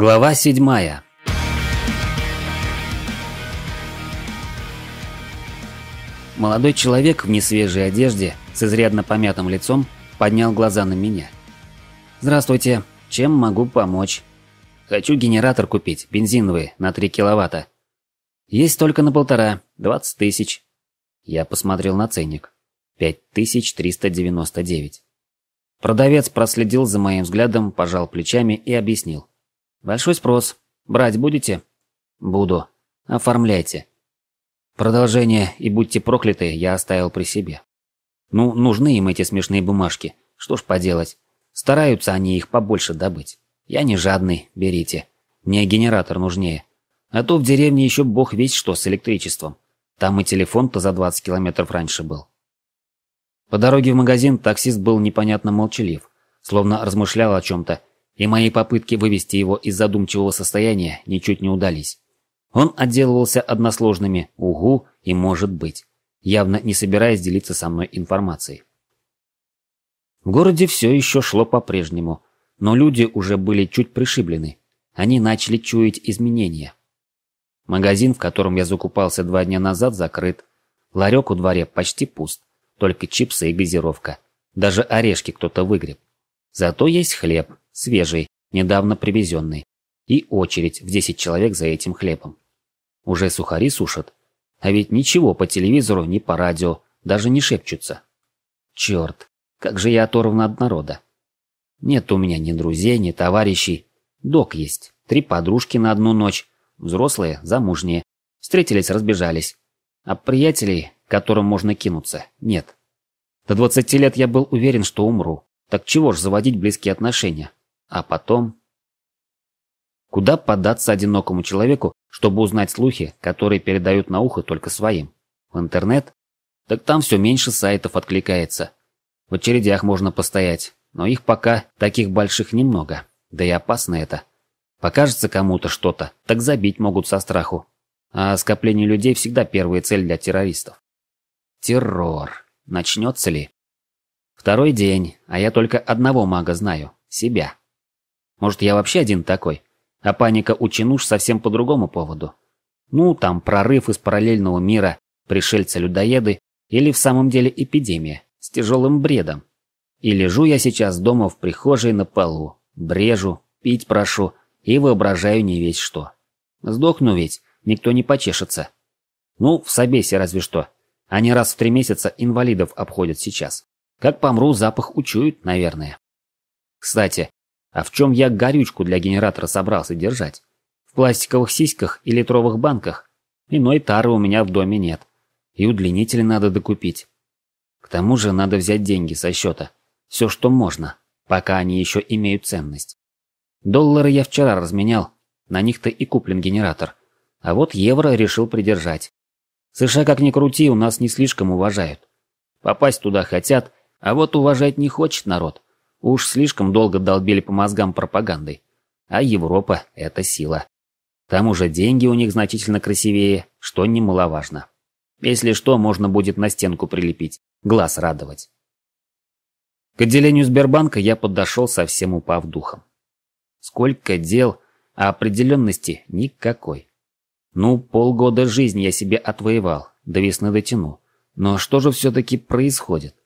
Глава седьмая. Молодой человек в несвежей одежде, с изрядно помятым лицом, поднял глаза на меня. «Здравствуйте. Чем могу помочь?» «Хочу генератор купить, бензиновый, на 3 киловатта. Есть только на полтора, 20 тысяч». Я посмотрел на ценник. 5399. Продавец проследил за моим взглядом, пожал плечами и объяснил. Большой спрос. Брать будете? Буду. Оформляйте. Продолжение и будьте прокляты я оставил при себе. Ну, нужны им эти смешные бумажки. Что ж поделать. Стараются они их побольше добыть. Я не жадный, берите. Мне генератор нужнее. А то в деревне еще бог весь что с электричеством. Там и телефон-то за 20 километров раньше был. По дороге в магазин таксист был непонятно молчалив, словно размышлял о чем-то и мои попытки вывести его из задумчивого состояния ничуть не удались. Он отделывался односложными «угу» и «может быть», явно не собираясь делиться со мной информацией. В городе все еще шло по-прежнему, но люди уже были чуть пришиблены. Они начали чуять изменения. Магазин, в котором я закупался два дня назад, закрыт. Ларек у дворе почти пуст, только чипсы и газировка. Даже орешки кто-то выгреб. Зато есть хлеб, свежий, недавно привезенный. И очередь в 10 человек за этим хлебом. Уже сухари сушат. А ведь ничего по телевизору, ни по радио, даже не шепчутся. Черт, как же я оторван от народа. Нет у меня ни друзей, ни товарищей. Док есть, три подружки на одну ночь, взрослые, замужние. Встретились, разбежались. А приятелей, к которым можно кинуться, нет. До 20 лет я был уверен, что умру. Так чего ж заводить близкие отношения? А потом... Куда податься одинокому человеку, чтобы узнать слухи, которые передают на ухо только своим? В интернет? Так там все меньше сайтов откликается. В очередях можно постоять, но их пока таких больших немного. Да и опасно это. Покажется кому-то что-то, так забить могут со страху. А скопление людей всегда первая цель для террористов. Террор. Начнется ли? Второй день, а я только одного мага знаю. Себя. Может, я вообще один такой? А паника у чинуш совсем по другому поводу. Ну, там прорыв из параллельного мира, пришельцы-людоеды, или в самом деле эпидемия, с тяжелым бредом. И лежу я сейчас дома в прихожей на полу, брежу, пить прошу и воображаю не весь что. Сдохну ведь, никто не почешется. Ну, в Собесе разве что. Они раз в три месяца инвалидов обходят сейчас. Как помру, запах учуют, наверное. Кстати, а в чем я горючку для генератора собрался держать? В пластиковых сиськах и литровых банках? Иной тары у меня в доме нет. И удлинитель надо докупить. К тому же надо взять деньги со счета. Все, что можно, пока они еще имеют ценность. Доллары я вчера разменял, на них-то и куплен генератор. А вот евро решил придержать. США, как ни крути, у нас не слишком уважают. Попасть туда хотят, а вот уважать не хочет народ. Уж слишком долго долбили по мозгам пропагандой. А Европа – это сила. Там уже деньги у них значительно красивее, что немаловажно. Если что, можно будет на стенку прилепить, глаз радовать. К отделению Сбербанка я подошел, совсем упав духом. Сколько дел, а определенности никакой. Ну, полгода жизни я себе отвоевал, до весны дотяну. Но что же все-таки происходит?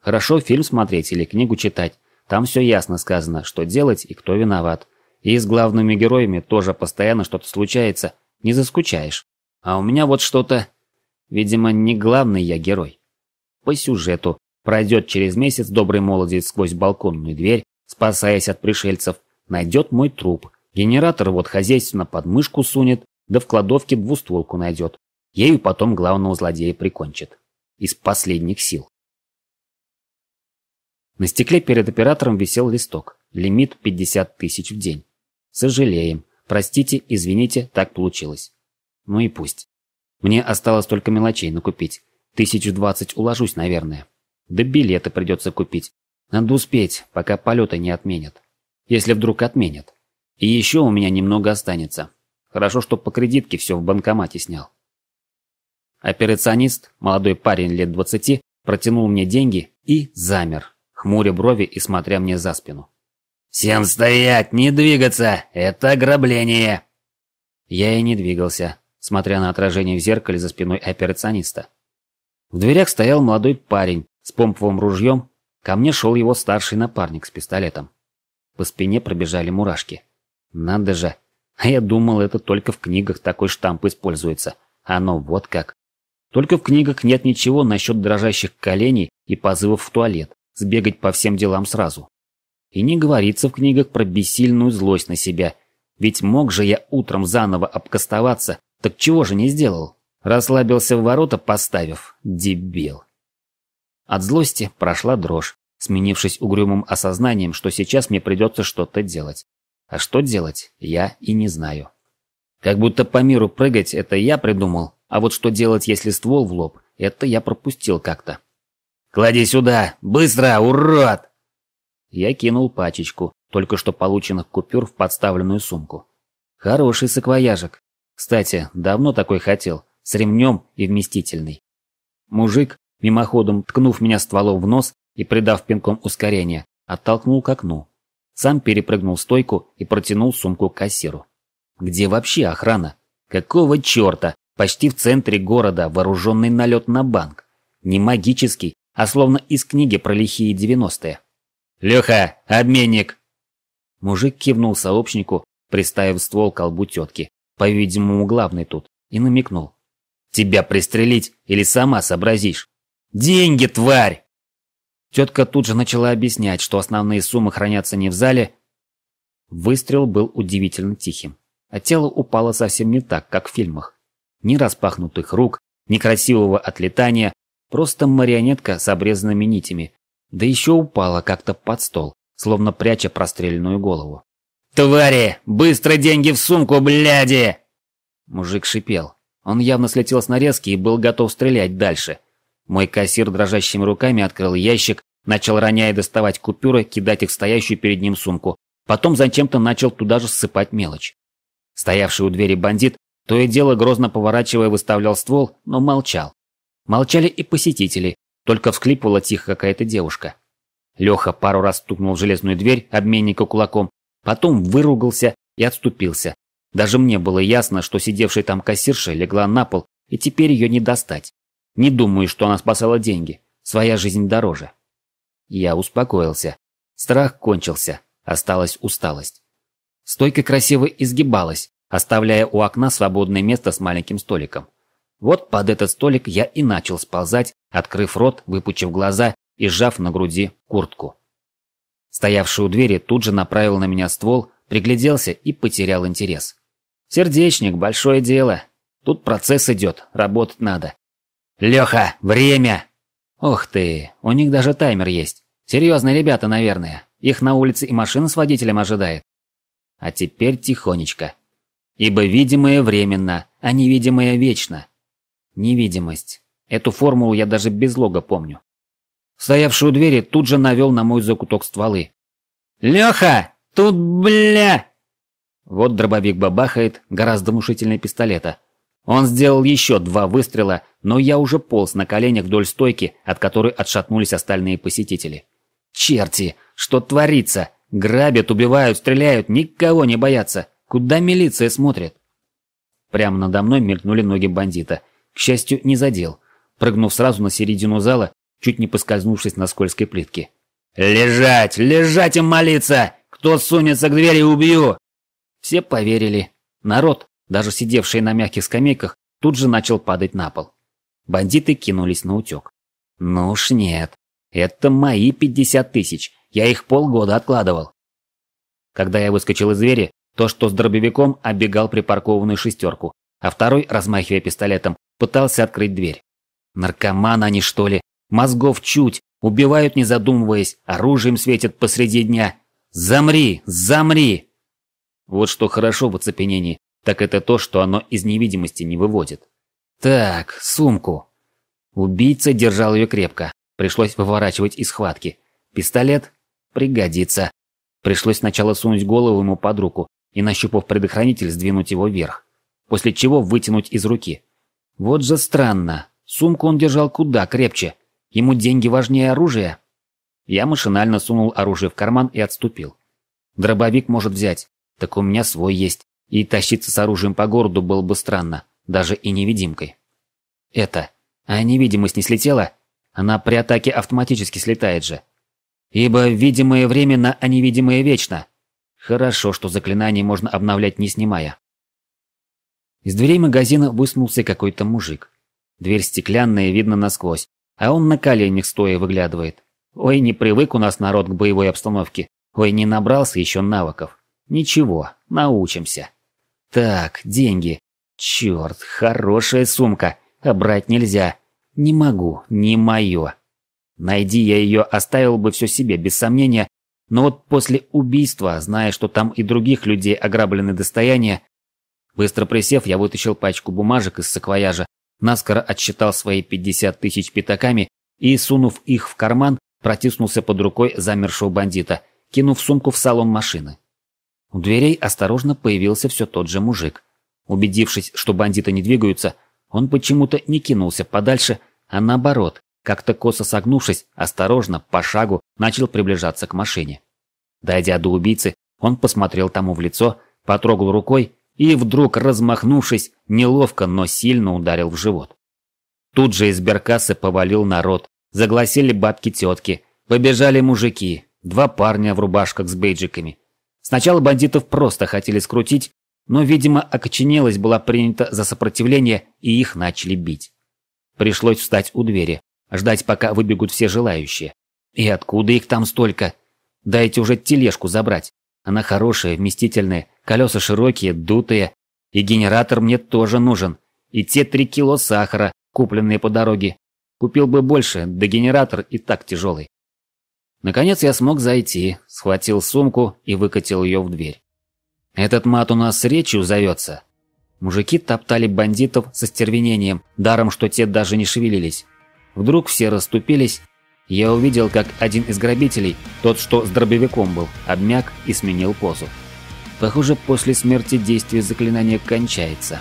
Хорошо фильм смотреть или книгу читать, там все ясно сказано, что делать и кто виноват. И с главными героями тоже постоянно что-то случается, не заскучаешь. А у меня вот что-то... Видимо, не главный я герой. По сюжету. Пройдет через месяц добрый молодец сквозь балконную дверь, спасаясь от пришельцев, найдет мой труп. Генератор вот хозяйственно под мышку сунет, да в кладовке двустволку найдет. Ею потом главного злодея прикончит. Из последних сил. На стекле перед оператором висел листок. Лимит 50 тысяч в день. Сожалеем. Простите, извините, так получилось. Ну и пусть. Мне осталось только мелочей накупить. Тысячу двадцать уложусь, наверное. Да билеты придется купить. Надо успеть, пока полеты не отменят. Если вдруг отменят. И еще у меня немного останется. Хорошо, что по кредитке все в банкомате снял. Операционист, молодой парень лет двадцати, протянул мне деньги и замер, хмуря брови и смотря мне за спину. «Всем стоять, не двигаться! Это ограбление!» Я и не двигался, смотря на отражение в зеркале за спиной операциониста. В дверях стоял молодой парень с помповым ружьем, ко мне шел его старший напарник с пистолетом. По спине пробежали мурашки. Надо же, а я думал, это только в книгах такой штамп используется. Оно вот как. Только в книгах нет ничего насчет дрожащих коленей и позывов в туалет сбегать по всем делам сразу. И не говорится в книгах про бессильную злость на себя. Ведь мог же я утром заново обкастоваться, так чего же не сделал? Расслабился в ворота, поставив. Дебил. От злости прошла дрожь, сменившись угрюмым осознанием, что сейчас мне придется что-то делать. А что делать, я и не знаю. Как будто по миру прыгать это я придумал, а вот что делать, если ствол в лоб, это я пропустил как-то. «Клади сюда! Быстро, урод!» Я кинул пачечку, только что полученных купюр в подставленную сумку. Хороший саквояжик. Кстати, давно такой хотел, с ремнем и вместительный. Мужик, мимоходом ткнув меня стволом в нос и придав пинком ускорение, оттолкнул к окну. Сам перепрыгнул стойку и протянул сумку к кассиру. Где вообще охрана? Какого черта? Почти в центре города вооруженный налет на банк. Не магический, а словно из книги про лихие девяностые. «Леха, обменник!» Мужик кивнул сообщнику, приставив ствол к колбу тетки, по-видимому, главный тут, и намекнул. «Тебя пристрелить или сама сообразишь?» «Деньги, тварь!» Тетка тут же начала объяснять, что основные суммы хранятся не в зале. Выстрел был удивительно тихим, а тело упало совсем не так, как в фильмах. Ни распахнутых рук, ни красивого отлетания, Просто марионетка с обрезанными нитями, да еще упала как-то под стол, словно пряча простреленную голову. «Твари! Быстро деньги в сумку, бляди!» Мужик шипел. Он явно слетел с нарезки и был готов стрелять дальше. Мой кассир дрожащими руками открыл ящик, начал роняя доставать купюры, кидать их в стоящую перед ним сумку. Потом зачем-то начал туда же ссыпать мелочь. Стоявший у двери бандит, то и дело грозно поворачивая выставлял ствол, но молчал. Молчали и посетители, только всклипывала тихо какая-то девушка. Леха пару раз стукнул в железную дверь обменника кулаком, потом выругался и отступился. Даже мне было ясно, что сидевшая там кассирша легла на пол, и теперь ее не достать. Не думаю, что она спасала деньги. Своя жизнь дороже. Я успокоился. Страх кончился. Осталась усталость. Стойка красиво изгибалась, оставляя у окна свободное место с маленьким столиком. Вот под этот столик я и начал сползать, открыв рот, выпучив глаза и сжав на груди куртку. Стоявший у двери тут же направил на меня ствол, пригляделся и потерял интерес. «Сердечник, большое дело. Тут процесс идет, работать надо». «Леха, время!» «Ох ты, у них даже таймер есть. Серьезные ребята, наверное. Их на улице и машина с водителем ожидает». А теперь тихонечко. Ибо видимое временно, а невидимое вечно. Невидимость. Эту формулу я даже без лога помню. Стоявшую двери тут же навел на мой закуток стволы. «Леха! Тут, бля!» Вот дробовик бабахает гораздо внушительнее пистолета. Он сделал еще два выстрела, но я уже полз на коленях вдоль стойки, от которой отшатнулись остальные посетители. «Черти! Что творится? Грабят, убивают, стреляют, никого не боятся. Куда милиция смотрит?» Прямо надо мной мелькнули ноги бандита, к счастью, не задел, прыгнув сразу на середину зала, чуть не поскользнувшись на скользкой плитке. «Лежать! Лежать и молиться! Кто сунется к двери, убью!» Все поверили. Народ, даже сидевший на мягких скамейках, тут же начал падать на пол. Бандиты кинулись на утек. «Ну уж нет. Это мои пятьдесят тысяч. Я их полгода откладывал». Когда я выскочил из двери, то, что с дробовиком, оббегал припаркованную шестерку, а второй, размахивая пистолетом, Пытался открыть дверь. Наркоманы они, что ли? Мозгов чуть, убивают не задумываясь, оружием светят посреди дня. Замри, замри! Вот что хорошо в оцепенении, так это то, что оно из невидимости не выводит. Так, сумку. Убийца держал ее крепко. Пришлось выворачивать из схватки. Пистолет? Пригодится. Пришлось сначала сунуть голову ему под руку и, нащупав предохранитель, сдвинуть его вверх. После чего вытянуть из руки. Вот же странно. Сумку он держал куда крепче. Ему деньги важнее оружия. Я машинально сунул оружие в карман и отступил. Дробовик может взять. Так у меня свой есть. И тащиться с оружием по городу было бы странно. Даже и невидимкой. Это... А невидимость не слетела? Она при атаке автоматически слетает же. Ибо видимое временно, а невидимое вечно. Хорошо, что заклинание можно обновлять не снимая. Из дверей магазина высунулся какой-то мужик. Дверь стеклянная, видно насквозь, а он на коленях стоя выглядывает. Ой, не привык у нас народ к боевой обстановке. Ой, не набрался еще навыков. Ничего, научимся. Так, деньги. Черт, хорошая сумка. А брать нельзя. Не могу, не мое. Найди я ее, оставил бы все себе, без сомнения. Но вот после убийства, зная, что там и других людей ограблены достояния, Быстро присев, я вытащил пачку бумажек из саквояжа, наскоро отсчитал свои 50 тысяч пятаками и, сунув их в карман, протиснулся под рукой замершего бандита, кинув сумку в салон машины. У дверей осторожно появился все тот же мужик. Убедившись, что бандиты не двигаются, он почему-то не кинулся подальше, а наоборот, как-то косо согнувшись, осторожно, по шагу, начал приближаться к машине. Дойдя до убийцы, он посмотрел тому в лицо, потрогал рукой и вдруг, размахнувшись, неловко, но сильно ударил в живот. Тут же из беркасы повалил народ, загласили бабки-тетки, побежали мужики, два парня в рубашках с бейджиками. Сначала бандитов просто хотели скрутить, но, видимо, окоченелость была принята за сопротивление, и их начали бить. Пришлось встать у двери, ждать, пока выбегут все желающие. И откуда их там столько? Дайте уже тележку забрать. Она хорошая, вместительная, колеса широкие, дутые. И генератор мне тоже нужен. И те три кило сахара, купленные по дороге. Купил бы больше, да генератор и так тяжелый. Наконец я смог зайти, схватил сумку и выкатил ее в дверь. Этот мат у нас с речью зовется. Мужики топтали бандитов со стервенением, даром, что те даже не шевелились. Вдруг все расступились, я увидел, как один из грабителей, тот, что с дробовиком был, обмяк и сменил позу. Похоже, после смерти действие заклинания кончается.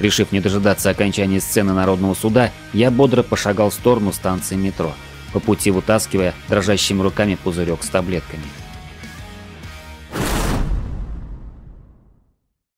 Решив не дожидаться окончания сцены народного суда, я бодро пошагал в сторону станции метро, по пути вытаскивая дрожащими руками пузырек с таблетками.